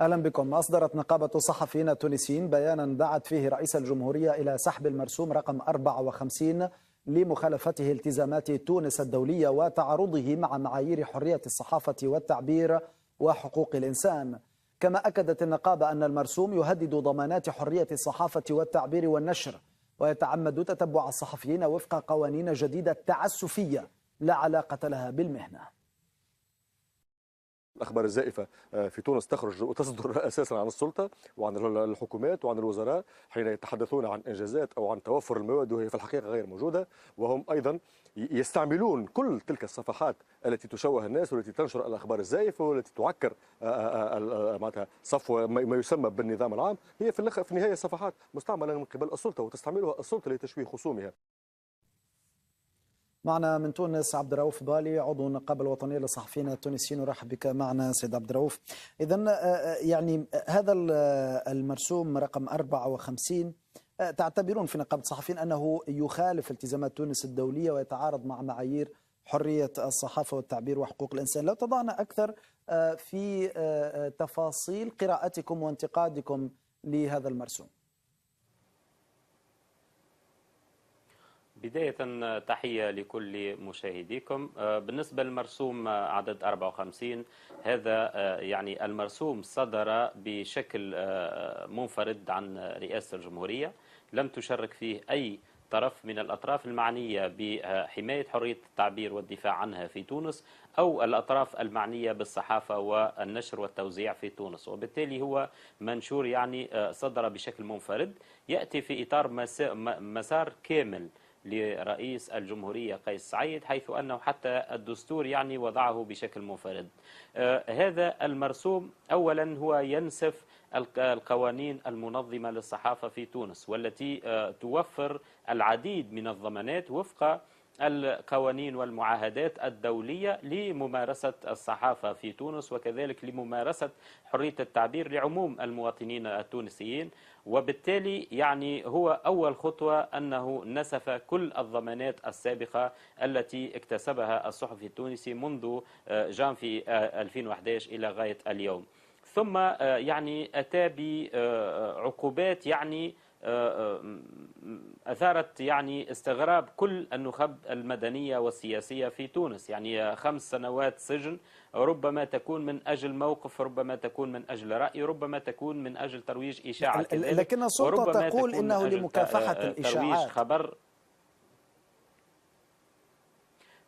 اهلا بكم اصدرت نقابه الصحفيين التونسيين بيانا دعت فيه رئيس الجمهوريه الى سحب المرسوم رقم 54 لمخالفته التزامات تونس الدوليه وتعارضه مع معايير حريه الصحافه والتعبير وحقوق الانسان كما اكدت النقابه ان المرسوم يهدد ضمانات حريه الصحافه والتعبير والنشر ويتعمد تتبع الصحفيين وفق قوانين جديده تعسفيه لا علاقه لها بالمهنه الاخبار الزائفه آه، في تونس تخرج وتصدر اساسا عن السلطه وعن الحكومات وعن الوزراء حين يتحدثون عن انجازات او عن توفر المواد وهي في الحقيقه غير موجوده وهم ايضا يستعملون كل تلك الصفحات التي تشوه الناس والتي تنشر الاخبار الزائفه والتي تعكر آه، آه، معناتها صفو ما يسمى بالنظام العام هي في النهايه صفحات مستعمله من قبل السلطه وتستعملها السلطه لتشويه خصومها معنا من تونس عبد الرؤوف بالي عضو النقابه الوطنيه للصحفيين التونسيين نرحب بك معنا سيد عبد الرؤوف اذا آه، آه، يعني آه، هذا المرسوم رقم 54 تعتبرون في نقابه الصحفيين انه يخالف التزامات تونس الدوليه ويتعارض مع معايير حريه الصحافه والتعبير وحقوق الانسان لو تضعنا اكثر في تفاصيل قراءتكم وانتقادكم لهذا المرسوم بداية تحية لكل مشاهديكم آه، بالنسبة للمرسوم آه، عدد 54 هذا آه، يعني المرسوم صدر بشكل منفرد عن رئاسة الجمهورية لم تشارك فيه أي طرف من الأطراف المعنية بحماية حرية التعبير والدفاع عنها في تونس أو الأطراف المعنية بالصحافة والنشر والتوزيع في تونس وبالتالي هو منشور يعني صدر بشكل منفرد يأتي في إطار مسار كامل لرئيس الجمهورية قيس سعيد حيث أنه حتى الدستور يعني وضعه بشكل منفرد آه، هذا المرسوم أولا هو ينسف القوانين المنظمة للصحافة في تونس والتي آه، توفر العديد من الضمانات وفق القوانين والمعاهدات الدولية لممارسة الصحافة في تونس وكذلك لممارسة حرية التعبير لعموم المواطنين التونسيين وبالتالي يعني هو أول خطوة أنه نسف كل الضمانات السابقة التي اكتسبها الصحفي التونسي منذ آه، جانفي 2011 آه، إلى غاية اليوم ثم آه، يعني أتى بعقوبات يعني آه، آه، أثارت يعني استغراب كل النخب المدنية والسياسية في تونس يعني خمس سنوات سجن ربما تكون من أجل موقف ربما تكون من أجل رأي ربما تكون من أجل ترويج إشاعة لكن السلطة تقول إنه لمكافحة آه، الإشاعات ترويج خبر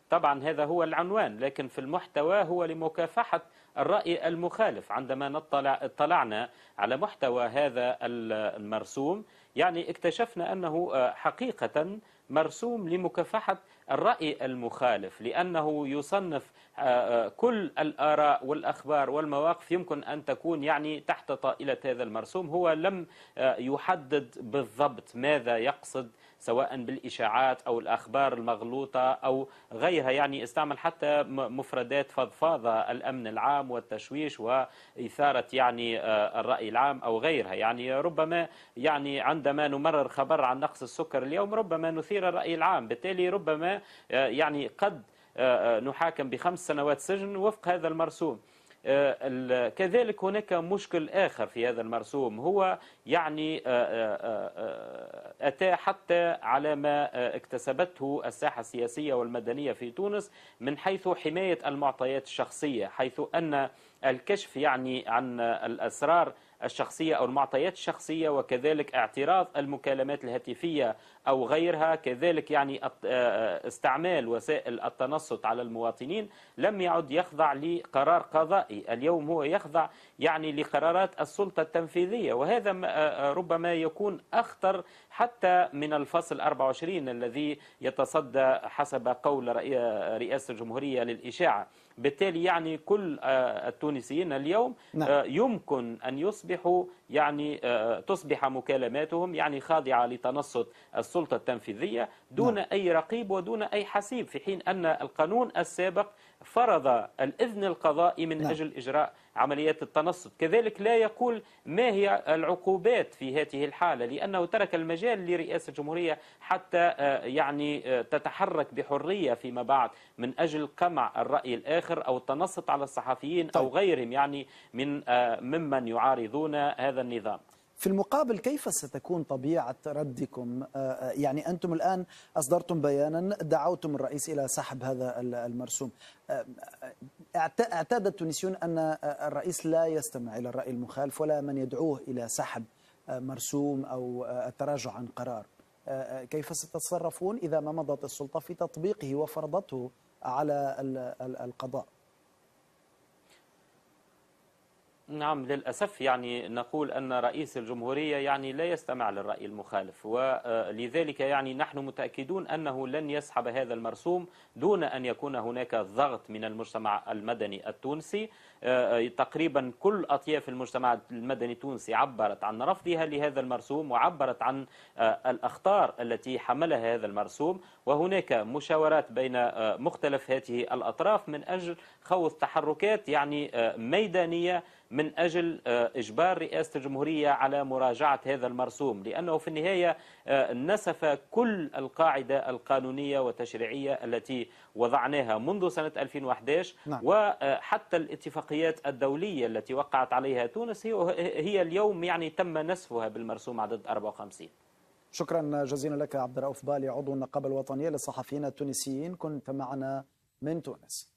طبعا هذا هو العنوان لكن في المحتوى هو لمكافحة الرأي المخالف عندما نطلع اطلعنا على محتوى هذا المرسوم يعني اكتشفنا أنه آه، حقيقة مرسوم لمكافحة الرأي المخالف لأنه يصنف آه، آه، كل الآراء والأخبار والمواقف يمكن أن تكون يعني تحت طائلة هذا المرسوم هو لم يحدد بالضبط ماذا يقصد سواء بالإشاعات أو الأخبار المغلوطة أو غيرها يعني استعمل حتى مفردات فضفاضة الأمن العام والتشويش وإثارة يعني آه، الرأي العام أو غيرها يعني ربما يعني عندما نمرر خبر عن نقص السكر اليوم ربما نثير الرأي العام بالتالي ربما آه، يعني قد آه، نحاكم بخمس سنوات سجن وفق هذا المرسوم كذلك هناك مشكل آخر في هذا المرسوم هو يعني أتى حتى على ما آه، اكتسبته الساحة السياسية والمدنية في تونس من حيث حماية المعطيات الشخصية حيث أن الكشف يعني عن آه، الأسرار الشخصية أو المعطيات الشخصية وكذلك اعتراض المكالمات الهاتفية أو غيرها كذلك يعني آه، آه، استعمال وسائل التنصت على المواطنين لم يعد يخضع لقرار قضائي اليوم هو يخضع يعني لقرارات السلطة التنفيذية وهذا آه، ربما يكون أخطر حتى من الفصل 24 الذي يتصدى حسب قول رئاسة الجمهورية للإشاعة بالتالي يعني كل التونسيين اليوم نعم. يمكن أن يصبح تصبح يعني آه، تصبح مكالماتهم يعني خاضعة لتنصت السلطة التنفيذية دون نعم. أي رقيب ودون أي حسيب في حين أن القانون السابق فرض الإذن القضائي من نعم. أجل إجراء عمليات التنصت كذلك لا يقول ما هي العقوبات في هذه الحالة لأنه ترك المجال لرئاسة الجمهورية حتى آه، يعني آه، تتحرك بحرية فيما بعد من أجل قمع الرأي الآخر أو التنصت على الصحفيين طيب. أو غيرهم يعني من آه، ممن يعارضون هذا النظام في المقابل كيف ستكون طبيعة ردكم يعني أنتم الآن أصدرتم بيانا دعوتم الرئيس إلى سحب هذا المرسوم اعتاد التونسيون أن الرئيس لا يستمع إلى الرأي المخالف ولا من يدعوه إلى سحب آه، مرسوم أو آه، التراجع عن قرار آه، كيف ستتصرفون إذا ما مضت السلطة في تطبيقه وفرضته على القضاء نعم للأسف يعني نقول أن رئيس الجمهورية يعني لا يستمع للرأي المخالف ولذلك يعني نحن متأكدون أنه لن يسحب هذا المرسوم دون أن يكون هناك ضغط من المجتمع المدني التونسي آه، تقريبا كل أطياف المجتمع المدني التونسي عبرت عن رفضها لهذا المرسوم وعبرت عن آه، الأخطار التي حملها هذا المرسوم وهناك مشاورات بين آه، مختلف هذه الأطراف من أجل خوض تحركات يعني ميدانية من أجل آه، إجبار رئاسة الجمهورية على مراجعة هذا المرسوم لأنه في النهاية آه، نسف كل القاعدة القانونية والتشريعية التي وضعناها منذ سنة 2011 نعم. وحتى آه، الاتفاقيات الدولية التي وقعت عليها تونس هي اليوم يعني تم نسفها بالمرسوم عدد 54 شكرا جزيلا لك عبد الرؤوف بالي عضو النقابة الوطنية للصحفيين التونسيين كنت معنا من تونس